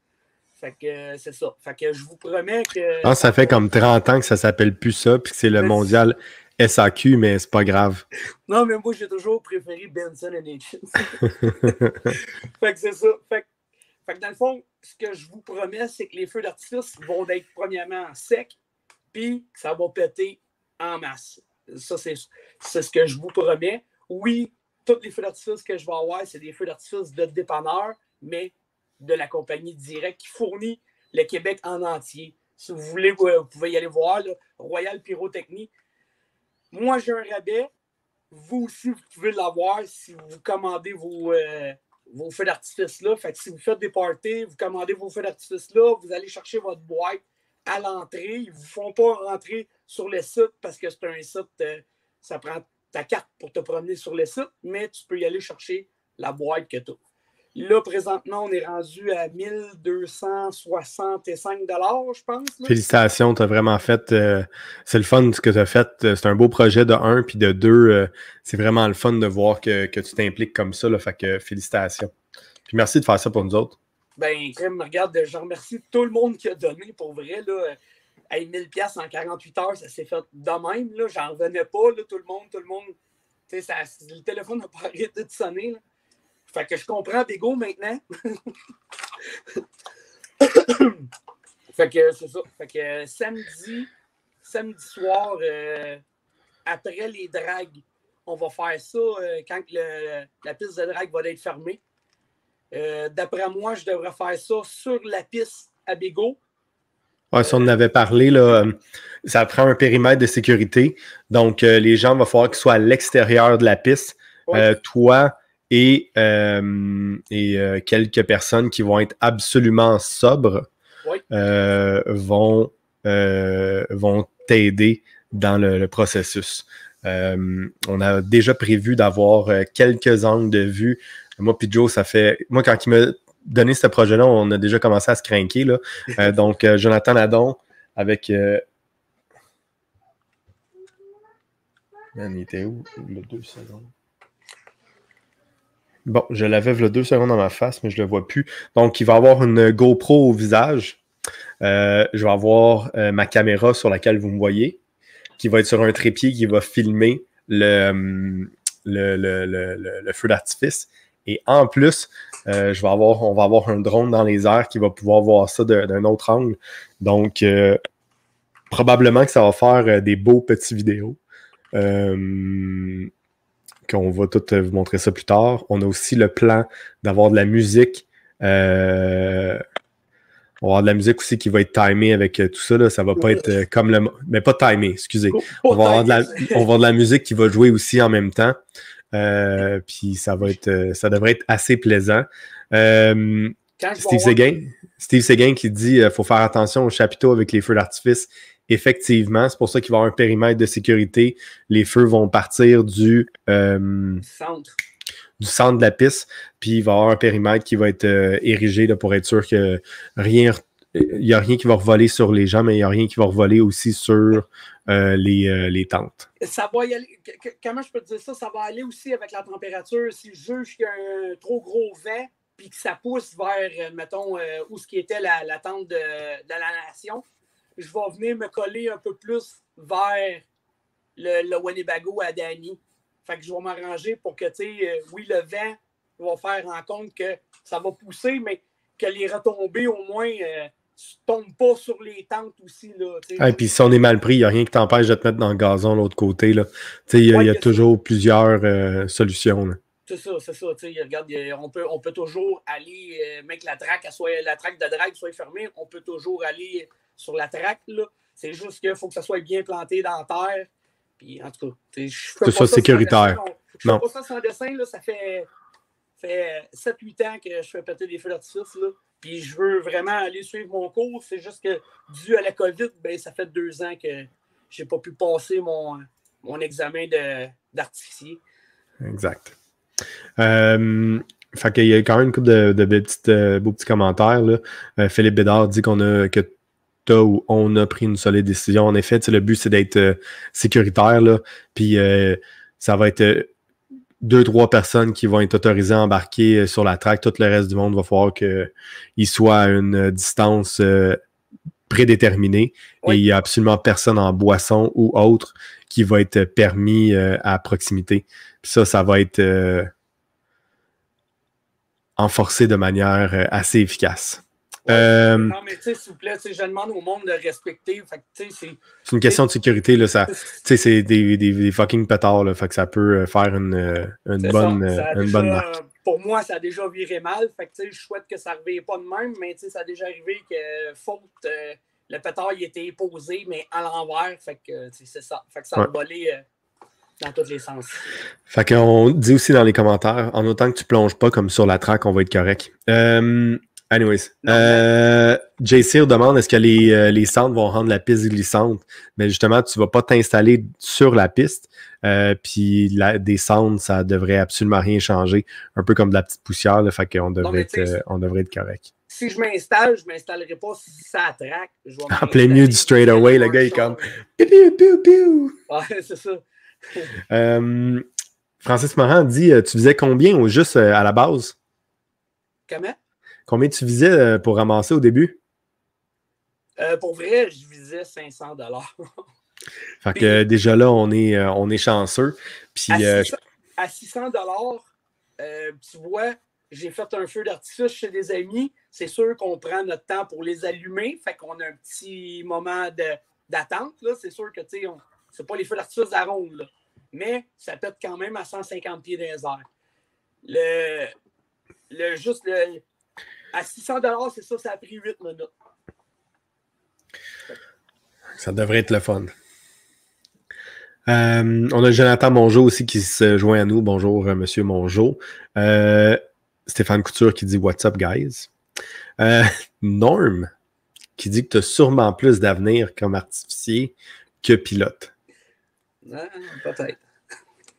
Fait que euh, c'est ça. Fait que je vous promets que. Ah, ça fait comme 30 ans que ça s'appelle plus ça, puis que c'est le ben, mondial SAQ, mais c'est pas grave. Non, mais moi, j'ai toujours préféré Benson Aegis. fait que c'est ça. Fait que, dans le fond, ce que je vous promets, c'est que les feux d'artifice vont être premièrement secs, puis ça va péter en masse. Ça, c'est ce que je vous promets. Oui, tous les feux d'artifice que je vais avoir, c'est des feux d'artifice de dépanneur, mais de la compagnie directe qui fournit le Québec en entier. Si vous voulez, euh, vous, pouvez y aller voir, Royal Pyrotechnie. Moi, j'ai un rabais. Vous aussi, vous pouvez l'avoir si vous commandez vos, euh, vos feux d'artifice là. Fait si vous faites des parties, vous commandez vos feux d'artifice là, vous allez chercher votre boîte à l'entrée. Ils ne vous font pas rentrer sur le site parce que c'est un site, euh, ça prend ta carte pour te promener sur le site, mais tu peux y aller chercher la boîte que tu as. Là, présentement, on est rendu à 1265 je pense. Félicitations, tu as vraiment fait. Euh, c'est le fun ce que tu as fait. Euh, c'est un beau projet de un, puis de deux. Euh, c'est vraiment le fun de voir que, tu t'impliques comme ça. Là, fait que félicitations. Puis merci de faire ça pour nous autres. Ben, Crème, regarde, je remercie tout le monde qui a donné pour vrai. Là. 1000 pièces en 48 heures, ça s'est fait de même. Là. J'en revenais pas, tout le monde, tout le monde. le téléphone n'a pas arrêté de sonner. Fait que je comprends Bego maintenant. fait que ça. Fait que samedi, samedi soir, euh, après les dragues, on va faire ça euh, quand la piste de drague va être fermée. Euh, d'après moi, je devrais faire ça sur la piste à Bigot si on en avait parlé, là, euh, ça prend un périmètre de sécurité. Donc, euh, les gens, vont va falloir qu'ils soient à l'extérieur de la piste. Euh, toi et, et quelques personnes qui vont être absolument sobres vont, vont t'aider dans le, processus. on a déjà prévu d'avoir quelques angles de vue. Moi, puis ça fait. Moi, quand il me donner ce projet-là, on a déjà commencé à se craquer. Là. Euh, donc, euh, Jonathan Ladon avec. Euh, il était où? secondes. Bon, je l'avais le deux secondes dans ma face, mais je ne le vois plus. Donc, il va avoir une GoPro au visage. je vais avoir ma caméra sur laquelle vous me voyez, qui va être sur un trépied qui va filmer le, hum, le, le, le feu d'artifice. Et en plus, euh, vais avoir, on va avoir un drone dans les airs qui va pouvoir voir ça d'un autre angle. Donc, euh, probablement que ça va faire euh, des beaux petits vidéos. qu'on va tout vous montrer ça plus tard. On a aussi le plan d'avoir de la musique on va avoir de la musique aussi qui va être timée avec tout ça. Là. Ça va pas être comme le. Mais pas timée, excusez. On va, on va avoir de la musique qui va jouer aussi en même temps. Euh, puis ça va être, euh, ça devrait être assez plaisant. Euh, Steve Seguin, qui dit qu'il faut faire attention au chapiteaux avec les feux d'artifice. Effectivement, c'est pour ça qu'il va y avoir un périmètre de sécurité. Les feux vont partir du centre. du centre de la piste, puis il va y avoir un périmètre qui va être érigé là, pour être sûr que rien ne il n'y a rien qui va revoler sur les gens, mais il n'y a rien qui va revoler aussi sur euh, euh, les, tentes. Ça comment je peux te dire ça? Ça va aller aussi avec la température. Si je juge qu'il y a un trop gros vent, puis que ça pousse vers, euh, mettons, où ce qui était la, tente de, la nation, je vais venir me coller un peu plus vers le, le Winnebago à Danny. Fait je vais m'arranger pour que, tu sais, oui, le vent va faire en compte que ça va pousser, mais qu'elle les retombées, au moins, tu tombes pas sur les tentes aussi. et puis si on est mal pris, il n'y a rien qui t'empêche de te mettre dans le gazon de l'autre côté. Il y a, y a toujours plusieurs euh, solutions. C'est ça, c'est ça. Regarde, on peut, on peut toujours aller, même euh, que la traque, soit la de drague soit fermée, on peut toujours aller sur la traque. C'est juste qu'il faut que ça soit bien planté dans la terre. Puis, en tout cas, je pas ça, sécuritaire. Dessin, je non. fais pas ça sans dessin, là, ça fait fait 7-8 euh, ans que je fais péter des feux d'artifice. Puis je veux vraiment aller suivre mon cours. C'est juste que, dû à la COVID, ben, ça fait deux ans que j'ai pas pu passer mon, mon examen d'artificier. Exact. Euh, fait qu'il y a quand même une couple de, de, euh, beaux petits commentaires. Là. Euh, Philippe Bédard dit qu'on a que on a pris une solide décision. En effet, le but, c'est d'être sécuritaire. Là. Puis ça va être deux, trois personnes qui vont être autorisées à embarquer euh, sur la traque. Tout le reste du monde va falloir qu'ils soient à une euh, distance euh, prédéterminée. Et il n'y a absolument personne en boisson ou autre qui va être permis à proximité. ça, ça va être enforcé de manière assez efficace. Euh, non, mais tu sais, s'il vous plaît, je demande au monde de respecter. c'est une question de sécurité. Là, ça, c'est des, des, fucking pétards. Là, fait que ça peut euh, faire une, euh, une bonne, une bonne Pour moi, ça a déjà viré mal. Fait que, je souhaite que ça ne revienne pas de même, mais ça a déjà arrivé que faute, le pétard il était posé, mais à l'envers. Fait que c'est ça. Fait que ça a volé. dans tous les sens. Fait qu'on dit aussi dans les commentaires, en autant que tu plonges pas comme sur la traque, on va être correct. Anyways, euh, JC demande est-ce que les, euh, les centres vont rendre la piste glissante? Mais justement, tu ne vas pas t'installer sur la piste. Euh, puis la, des centres, ça devrait absolument rien changer. Un peu comme de la petite poussière, le fait qu'on devrait, être, euh, on devrait être correct. Si je m'installe, je ne m'installerai pas si ça attraque. en plein milieu du le gars, est comme c'est ça. Francis Morin dit Tu faisais combien au juste à la base Comment Combien tu visais euh, pour ramasser au début? Euh, pour vrai, je visais 500 dollars. fait que euh, déjà là, on est, on est chanceux. Puis, à 600 dollars, tu vois, j'ai fait un feu d'artifice chez des amis. C'est sûr qu'on prend notre temps pour les allumer. Fait qu'on a un petit moment d'attente. C'est sûr que, tu sais, c'est pas les feux d'artifice à ronde. Mais ça pète quand même à 150 pieds les airs. Le, le, juste le, à 600 c'est ça, ça a pris 8 minutes. Ça devrait être le fun. Euh, on a Jonathan Mongeau aussi qui se joint à nous. Bonjour, euh, Monsieur Mongeau. Euh, Stéphane Couture qui dit What's up, guys? Norm qui dit que tu as sûrement plus d'avenir comme artificier que pilote. Ah, Peut-être.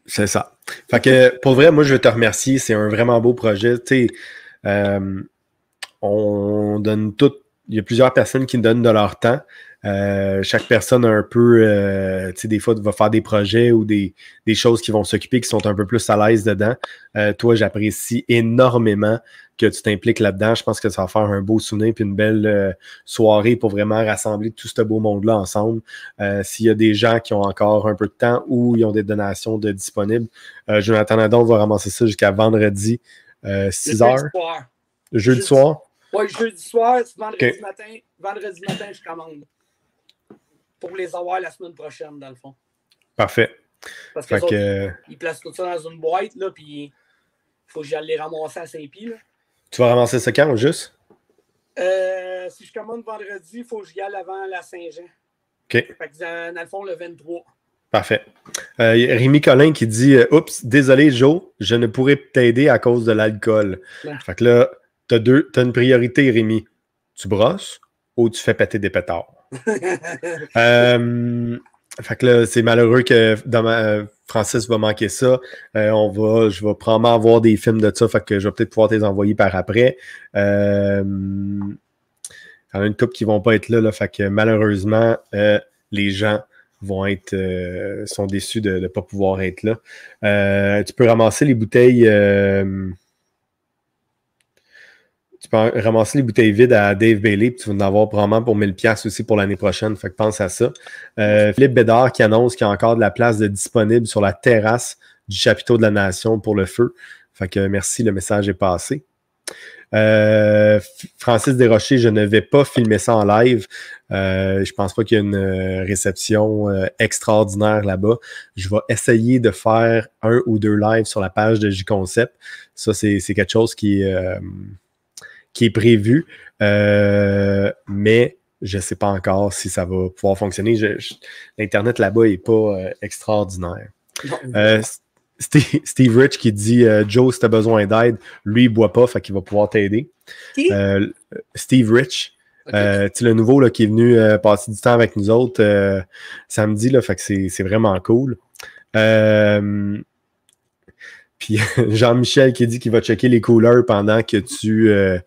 C'est ça. Fait que pour vrai, moi, je veux te remercier. C'est un vraiment beau projet. Tu sais, on donne tout. Il y a plusieurs personnes qui donnent de leur temps. Euh, chaque personne a un peu, euh, tu sais, des fois, va faire des projets ou des, choses qui vont s'occuper, qui sont un peu plus à l'aise dedans. Euh, toi, j'apprécie énormément que tu t'impliques là-dedans. Je pense que ça va faire un beau souvenir puis une belle soirée pour vraiment rassembler tout ce beau monde-là ensemble. S'il y a des gens qui ont encore un peu de temps ou ils ont des donations de disponibles, Jonathan On va ramasser ça jusqu'à vendredi 6 heures. Jeudi soir. Oui, jeudi soir, vendredi matin. Vendredi matin, je commande. Pour les avoir la semaine prochaine, dans le fond. Parfait. Parce que, ils placent tout ça dans une boîte, là, puis il faut que j'aille les ramasser à saint pierre Tu vas ramasser ça quand, juste? Euh, si je commande vendredi, il faut que j'y aille avant la Saint-Jean. OK. Fait que dans, le fond, le 23. Parfait. Euh, Rémi Collin qui dit euh, Oups, désolé, Joe, je ne pourrai t'aider à cause de l'alcool. Fait que là, T'as deux, as une priorité, Rémi. Tu brosses ou tu fais péter des pétards. Euh, fait que là, c'est malheureux que euh, Francis va manquer ça. Euh, on va, je vais probablement avoir des films de ça, fait que je vais peut-être pouvoir te les envoyer par après. il y en a une couple qui ne vont pas être là, fait que malheureusement, les gens vont être sont déçus de ne pas pouvoir être là. tu peux ramasser les bouteilles tu peux ramasser les bouteilles vides à Dave Bailey, puis tu vas en avoir probablement pour 1000$ aussi pour l'année prochaine. Fait que pense à ça. Euh, Philippe Bédard qui annonce qu'il y a encore de la place de disponible sur la terrasse du chapiteau de la Nation pour le feu. Fait que merci, le message est passé. Euh, Francis Desrochers, je ne vais pas filmer ça en live. Euh, je pense pas qu'il y ait une euh, réception euh, extraordinaire là-bas. Je vais essayer de faire un ou deux lives sur la page de J-Concept. Ça, c'est quelque chose qui, euh, qui est prévu, euh, mais je ne sais pas encore si ça va pouvoir fonctionner. L'Internet là-bas n'est pas euh, extraordinaire. Euh, Steve, Rich qui dit Joe, si tu as besoin d'aide, lui, il ne boit pas, fait qu'il va pouvoir t'aider. Steve Rich. Okay. le nouveau là, qui est venu passer du temps avec nous autres samedi, là, fait que c'est, c'est vraiment cool. Euh, Jean-Michel qui dit qu'il va checker les couleurs pendant que tu euh,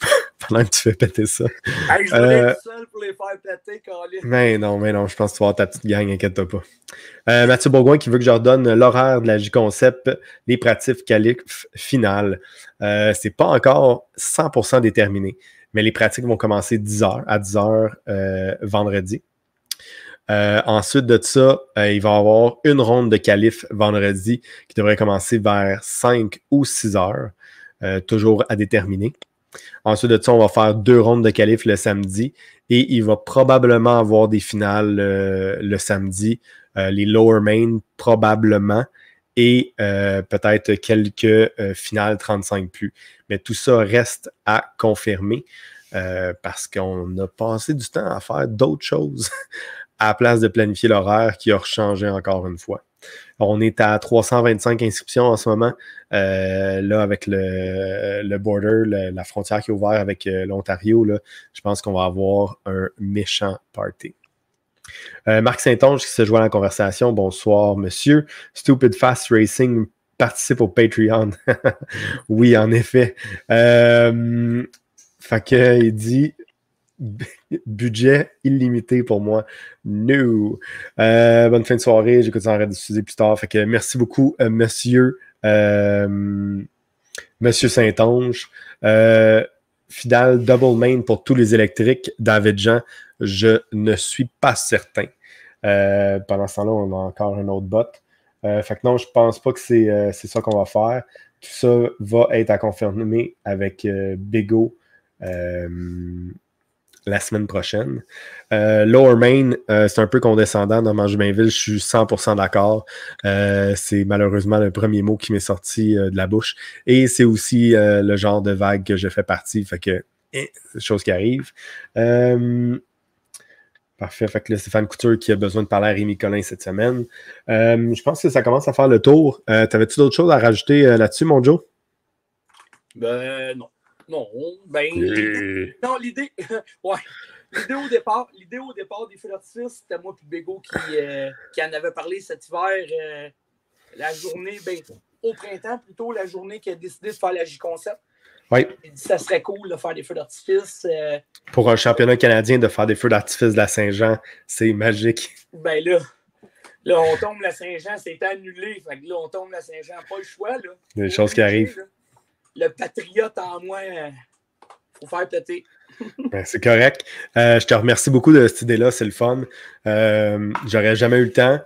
pendant que tu fais péter ça. Euh, pour les faire péter, Mais ben non, mais ben non, je pense que tu vas avoir ta petite gang, inquiète-toi pas. Mathieu Bourgoin qui veut que je redonne l'horaire de la J-Concept, les pratiques qualifs finales. C'est pas encore 100% déterminé, mais les pratiques vont commencer 10h à 10h vendredi. Euh, ensuite de ça, euh, il va y avoir une ronde de qualif vendredi qui devrait commencer vers 5 ou 6 heures, euh, toujours à déterminer. Ensuite de ça, on va faire deux rondes de qualif le samedi et il va probablement avoir des finales le samedi, les lower main probablement et peut-être quelques finales 35 plus. Mais tout ça reste à confirmer. parce qu'on a passé du temps à faire d'autres choses à la place de planifier l'horaire qui a changé encore une fois. On est à 325 inscriptions en ce moment, euh, là, avec le, border, la frontière qui est ouverte avec euh, l'Ontario. Je pense qu'on va avoir un méchant party. Euh, Marc Saint-Onge qui se joint à la conversation. Bonsoir, monsieur. Stupid Fast Racing participe au Patreon. oui, en effet. fait il dit budget illimité pour moi. No. Euh, bonne fin de soirée. J'écoute ça en discuter plus tard. Fait que merci beaucoup, euh, monsieur, euh, monsieur saint ange Euh, Double Main pour tous les électriques. David Jean, je ne suis pas certain. pendant ce temps-là, on a encore un autre bot. fait que non, je pense pas que c'est ça qu'on va faire. Tout ça va être à confirmer avec Bego la semaine prochaine. Euh, Lower Main, euh, c'est un peu condescendant dans Mange je suis 100% d'accord. Euh, c'est malheureusement le premier mot qui m'est sorti de la bouche. Et c'est aussi le genre de vague que je fais partie, fait que, eh, chose qui arrive. Parfait. Fait que le Stéphane Couture qui a besoin de parler à Rémi Collin cette semaine. je pense que ça commence à faire le tour. T'avais-tu d'autres choses à rajouter là-dessus, mon Joe? Ben non. Non, ben. Non, l'idée. ouais. L'idée au départ, l'idée au départ des feux d'artifice, c'était moi et Bego qui, euh, qui, en avait parlé cet hiver. Euh, la journée, ben, au printemps plutôt, la journée qui a décidé de faire la J-Concept. Oui. Il dit ça serait cool de faire des feux d'artifice. Euh. Pour un championnat canadien, de faire des feux d'artifice de la Saint-Jean, c'est magique. Ben là, là, on tombe la Saint-Jean, c'est annulé. là, on tombe la Saint-Jean, pas le choix. Là. Des choses qui arrivent le patriote en moi, euh, faut faire péter. ben, c'est correct. Euh, je te remercie beaucoup de cette idée-là, c'est le fun. Euh, j'aurais jamais eu le temps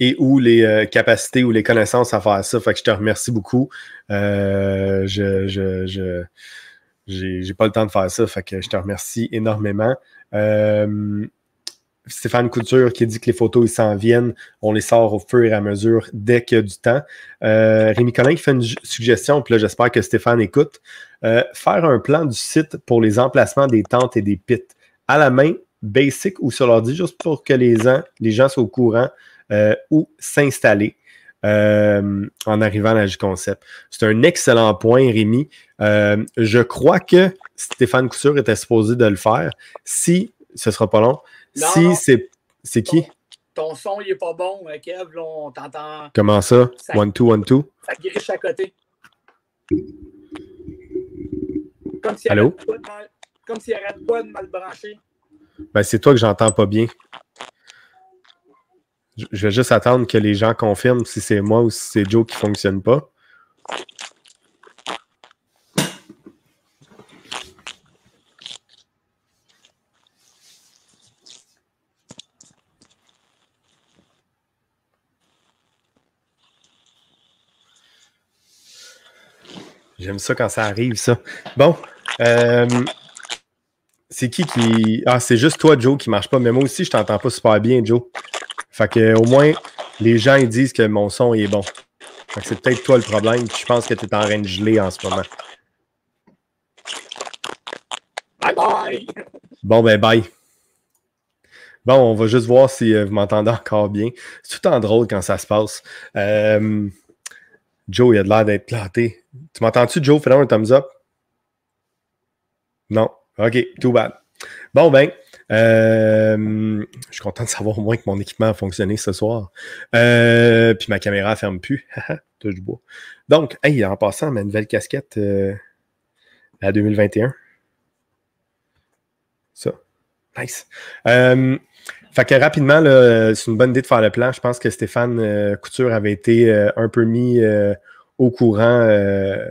et ou les capacités ou les connaissances à faire ça. Fait que je te remercie beaucoup. je, je, je j'ai pas le temps de faire ça, fait que je te remercie énormément. Stéphane Couture qui dit que les photos, ils s'en viennent. On les sort au fur et à mesure dès qu'il y a du temps. Euh, Rémi Collin qui fait une suggestion, puis là, j'espère que Stéphane écoute. Euh, faire un plan du site pour les emplacements des tentes et des pits à la main, basic ou sur l'ordi, juste pour que les gens, les gens soient au courant euh, où s'installer. Euh, en arrivant à la G-Concept. C'est un excellent point, Rémi. je crois que Stéphane Couture était supposé de le faire. Si, ce sera pas long, si c'est. C'est qui? Ton, son, il n'est pas bon, hein, Kev. on t'entend. Comment ça? 1 One, two, one, two? Ça griche à côté. Comme Allô? comme s'il arrête pas de mal brancher. Ben, c'est toi que j'entends pas bien. Je vais juste attendre que les gens confirment si c'est moi ou si c'est Joe qui ne fonctionne pas. J'aime ça quand ça arrive, ça. Bon. Euh, c'est qui qui. Ah, c'est juste toi, Joe, qui marche pas. Mais moi aussi, je t'entends pas super bien, Joe. Fait que au moins, les gens disent que mon son est bon. Fait que c'est peut-être toi le problème. Je pense que tu es en train de geler en ce moment. Bye bye! Bon, ben bye. Bon, on va juste voir si euh, vous m'entendez encore bien. C'est tout drôle quand ça se passe. Euh, Joe, il a l'air d'être planté. Tu m'entends-tu, Joe? Fais-le un thumbs up. Non. OK, Tout bad. Bon, ben, euh, je suis content de savoir au moins que mon équipement a fonctionné ce soir. Euh, puis ma caméra ne ferme plus. Touche bois. Donc, hey, en passant, ma nouvelle casquette à euh, 2021. Ça. Nice. fait que rapidement, c'est une bonne idée de faire le plan. Je pense que Stéphane Couture avait été un peu mis au courant euh,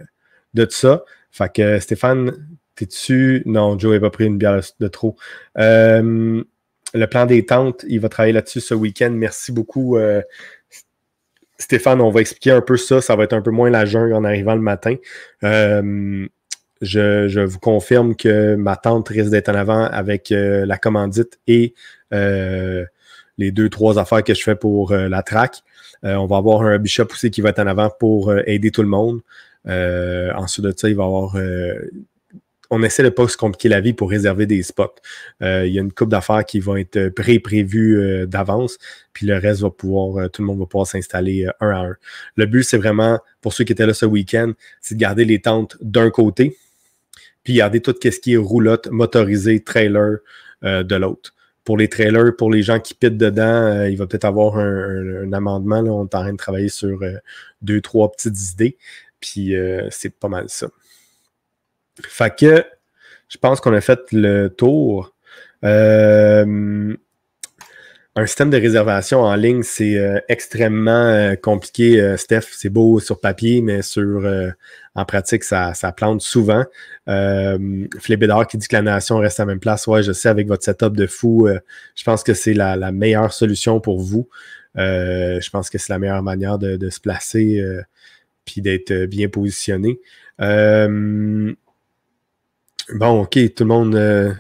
de ça. Fait que Stéphane, t'es-tu? Non, Joe n'a pas pris une bière de trop. Euh, le plan des tentes, il va travailler là-dessus ce week-end. Merci beaucoup, euh, Stéphane. On va expliquer un peu ça. Ça va être un peu moins la jungle en arrivant le matin. je, vous confirme que ma tente risque d'être en avant avec la commandite et les deux, trois affaires que je fais pour la traque. Euh, on va avoir un bishop aussi qui va être en avant pour euh, aider tout le monde. Euh, ensuite de ça, il va avoir on essaie de pas se compliquer la vie pour réserver des spots. Il y a une coupe d'affaires qui va être pré-prévue d'avance, puis le reste va pouvoir, tout le monde va pouvoir s'installer un à un. Le but, c'est vraiment, pour ceux qui étaient là ce week-end, c'est de garder les tentes d'un côté, puis garder tout ce qui est roulotte, motorisé, trailer de l'autre pour les trailers, pour les gens qui pitent dedans, euh, il va peut-être avoir un, amendement. Là. On est en train de travailler sur euh, deux, trois petites idées. Puis euh, c'est pas mal ça. Fait que je pense qu'on a fait le tour. Euh un système de réservation en ligne, c'est euh, extrêmement euh, compliqué, euh, Steph. C'est beau sur papier, mais sur en pratique, ça, plante souvent. Euh, Flébédard qui dit que la nation reste à la même place. Ouais, je sais, avec votre setup de fou, je pense que c'est la, meilleure solution pour vous. je pense que c'est la meilleure manière de, de se placer puis d'être bien positionné. Bon, OK, tout le monde, euh,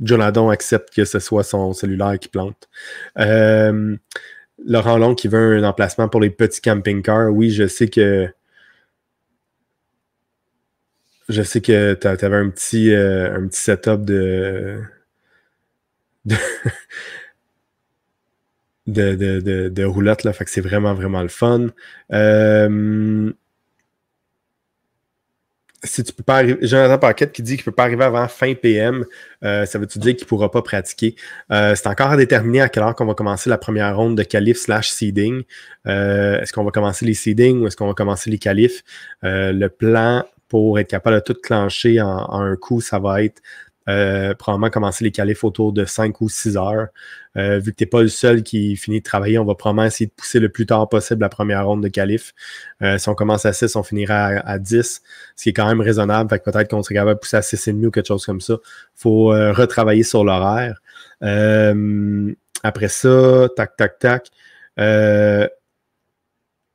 Jonathan accepte que ce soit son cellulaire qui plante. Euh, Laurent Long qui veut un emplacement pour les petits camping-cars. Oui, je sais que. Je sais que tu avais un petit, euh, un petit setup de. de, de, là. Fait que c'est vraiment, vraiment le fun si tu peux pas arriver, Jonathan Paquette qui dit qu'il ne peut pas arriver avant fin PM, euh, ça veut-tu dire qu'il ne pourra pas pratiquer? Euh, c'est encore à déterminer à quelle heure qu'on va commencer la première ronde de qualif slash seeding. Euh, est-ce qu'on va commencer les seedings ou est-ce qu'on va commencer les qualifs? le plan pour être capable de tout clencher en un coup, ça va être euh, probablement commencer les califs autour de 5 ou 6 heures. Euh, vu que tu n'es pas le seul qui finit de travailler, on va probablement essayer de pousser le plus tard possible la première ronde de qualif. Euh, si on commence à 6, on finira à, 10, ce qui est quand même raisonnable. Fait peut-être qu'on serait capable de pousser à 6,5 ou quelque chose comme ça. Il faut euh, retravailler sur l'horaire. Euh, après ça, tac, tac, tac. Euh,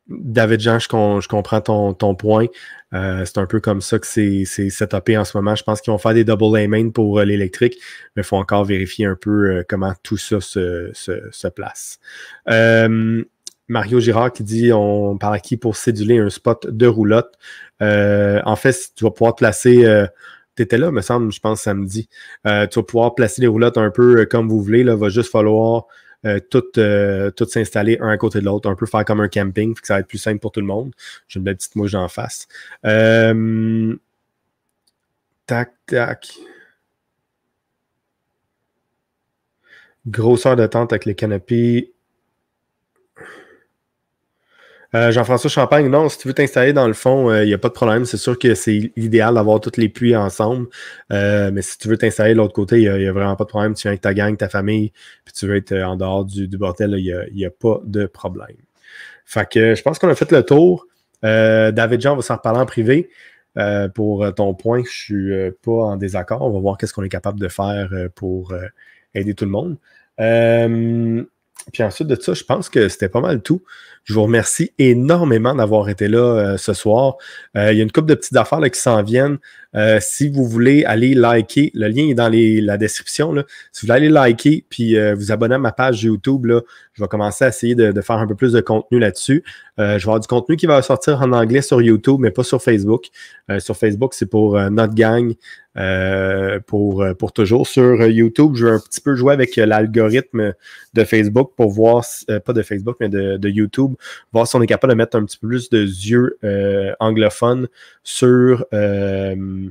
David Jean, je, comprends ton, point. Euh, c'est un peu comme ça que c'est setupé en ce moment. Je pense qu'ils vont faire des double lane pour euh, l'électrique, mais il faut encore vérifier un peu euh, comment tout ça se, place. Mario Girard qui dit on parle à qui pour céduler un spot de roulotte. en fait, tu vas pouvoir placer tu étais là, me semble, je pense, samedi. tu vas pouvoir placer les roulottes un peu comme vous voulez. Il va juste falloir euh, euh, tout s'installer un à côté de l'autre, un peu faire comme un camping, que ça va être plus simple pour tout le monde. J'ai une belle petite mouche d'en face. Euh, tac, tac. Grosseur de tente avec les canapés. Euh, Jean-François Champagne, non, si tu veux t'installer dans le fond, il euh, n'y a pas de problème. C'est sûr que c'est idéal d'avoir toutes les puits ensemble. Euh, mais si tu veux t'installer de l'autre côté, il n'y a, vraiment pas de problème. Tu viens avec ta gang, ta famille, puis tu veux être en dehors du, bordel, il n'y a, a, pas de problème. Fait que je pense qu'on a fait le tour. David Jean va s'en reparler en privé. pour ton point, je suis pas en désaccord. On va voir qu'est-ce qu'on est capable de faire pour aider tout le monde. puis ensuite de ça, je pense que c'était pas mal tout. Je vous remercie énormément d'avoir été là euh, ce soir. Euh, il y a une couple de petites affaires qui s'en viennent. Euh, si vous voulez aller liker, le lien est dans la description. Là. Si vous voulez aller liker puis vous abonner à ma page YouTube, là, je vais commencer à essayer de, faire un peu plus de contenu là-dessus. je vais avoir du contenu qui va sortir en anglais sur YouTube, mais pas sur Facebook. sur Facebook, c'est pour notre gang. pour, pour toujours. Sur YouTube, je vais un petit peu jouer avec l'algorithme de Facebook pour voir, pas de Facebook, mais de, de YouTube, voir si on est capable de mettre un petit peu plus de yeux euh, anglophones sur, euh,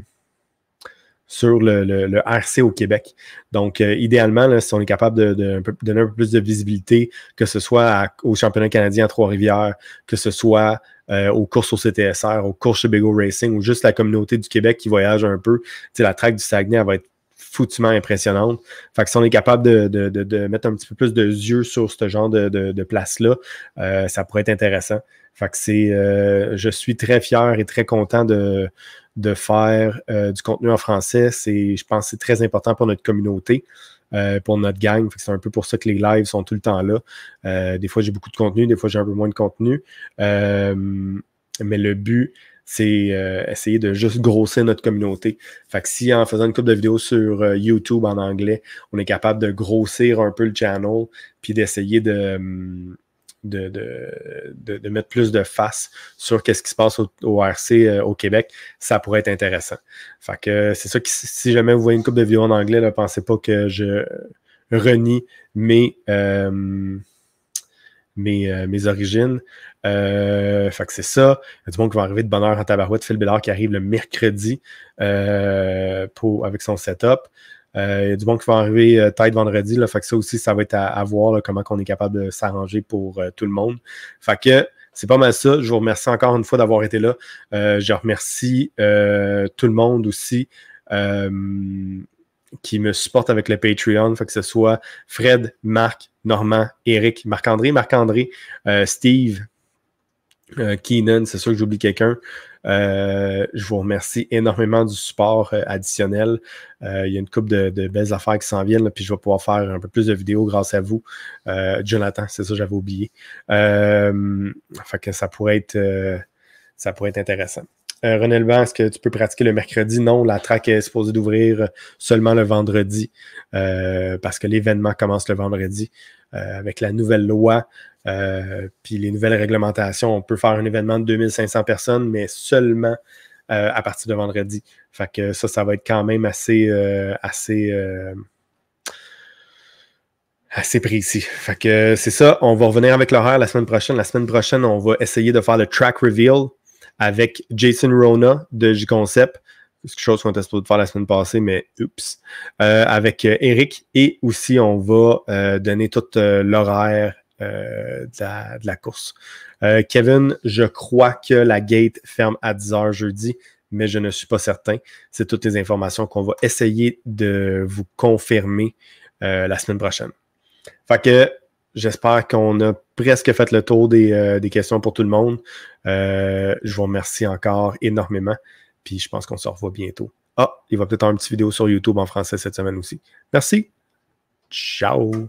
sur le, RC au Québec. Donc, euh, idéalement, si on est capable de, donner un peu plus de visibilité, que ce soit au championnat canadien à Trois-Rivières, que ce soit aux courses au CTSR, aux courses chez Bego Racing ou juste la communauté du Québec qui voyage un peu. la traque du Saguenay va être foutument impressionnante. Fait que si on est capable de, mettre un petit peu plus de yeux sur ce genre de, place-là, euh, ça pourrait être intéressant. Fait que c'est, euh, je suis très fier et très content de, faire euh, du contenu en français. C'est, je pense que c'est très important pour notre communauté. pour notre gang. C'est un peu pour ça que les lives sont tout le temps là. des fois, j'ai beaucoup de contenu, des fois, j'ai un peu moins de contenu. mais le but, c'est euh, essayer de juste grossir notre communauté. Fait que si en faisant une couple de vidéos sur euh, YouTube en anglais, on est capable de grossir un peu le channel, puis d'essayer de mm, de, de, mettre plus de face sur quest ce qui se passe au, RC euh, au Québec, ça pourrait être intéressant. Fait que c'est ça que si jamais vous voyez une coupe de vidéos en anglais, ne pensez pas que je renie mes euh, mes, origines. Euh, fait que c'est ça. Il y a du monde qui va arriver de bonheur heure en tabarouette. Phil Bellard qui arrive le mercredi euh, pour, avec son setup. Il y a du monde qui va arriver tête vendredi. fait que ça aussi, ça va être à, voir comment on est capable de s'arranger pour tout le monde. Fait que c'est pas mal ça. Je vous remercie encore une fois d'avoir été là. je remercie tout le monde aussi qui me supportent avec le Patreon, fait que ce soit Fred, Marc, Normand, Eric, Marc-André, Marc-André, euh, Steve, euh, Keenan, c'est sûr que j'oublie quelqu'un. Euh, je vous remercie énormément du support additionnel. il y a une coupe de, belles affaires qui s'en viennent, puis je vais pouvoir faire un peu plus de vidéos grâce à vous. Jonathan, c'est ça, que j'avais oublié. Fait que ça pourrait être ça pourrait être intéressant. Euh, René est-ce que tu peux pratiquer le mercredi? Non, la track est supposée d'ouvrir seulement le vendredi euh, parce que l'événement commence le vendredi. Euh, avec la nouvelle loi puis les nouvelles réglementations, on peut faire un événement de 2500 personnes, mais seulement à partir de vendredi. Fait que ça, ça va être quand même assez, assez assez précis. Fait que c'est ça. On va revenir avec l'horaire la semaine prochaine. La semaine prochaine, on va essayer de faire le track reveal avec Jason Rona de J-Concept. quelque chose qu'on était supposé faire la semaine passée, mais oups. Euh, avec euh, Eric. Et aussi, on va euh, donner tout l'horaire de la, course. Kevin, je crois que la gate ferme à 10h jeudi mais je ne suis pas certain. C'est toutes les informations qu'on va essayer de vous confirmer la semaine prochaine. Fait que j'espère qu'on a presque fait le tour euh, des, questions pour tout le monde. Euh, je vous remercie encore énormément. Puis je pense qu'on se revoit bientôt. Ah, il va peut-être avoir une petite vidéo sur YouTube en français cette semaine aussi. Merci. Ciao.